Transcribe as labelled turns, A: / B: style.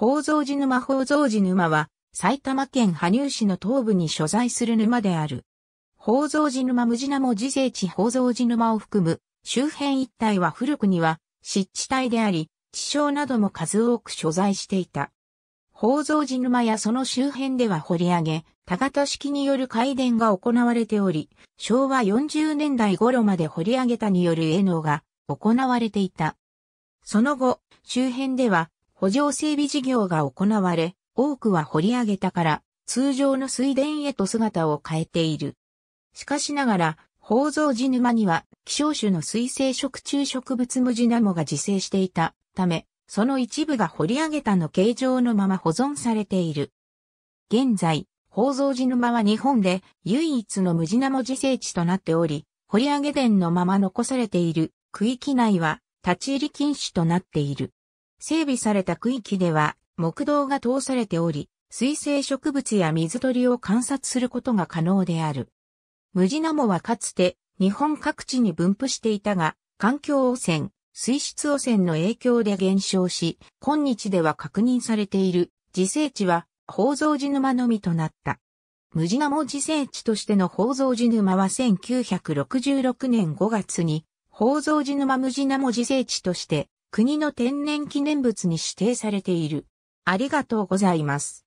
A: 宝蔵寺沼宝蔵寺沼は、埼玉県羽生市の東部に所在する沼である。宝蔵寺沼無地名も自生地宝蔵寺沼を含む周辺一帯は古くには湿地帯であり、地床なども数多く所在していた。宝蔵寺沼やその周辺では掘り上げ、田型式による開殿が行われており、昭和40年代頃まで掘り上げたによる絵能が行われていた。その後、周辺では補助整備事業が行われ、多くは掘り上げたから、通常の水田へと姿を変えている。しかしながら、宝蔵寺沼には、希少種の水生食虫植物ムジナモが自生していたため、その一部が掘り上げたの形状のまま保存されている。現在、宝蔵寺沼は日本で唯一のムジナモ自生地となっており、掘り上げ殿のまま残されている区域内は立ち入り禁止となっている。整備された区域では木道が通されており、水生植物や水鳥を観察することが可能である。ムジナモはかつて日本各地に分布していたが、環境汚染、水質汚染の影響で減少し、今日では確認されている自生地は宝蔵寺沼のみとなった。ムジナモ自生地としての宝蔵寺沼は1966年5月に宝蔵寺沼ムジナモ自生地として国の天然記念物に指定されている。ありがとうございます。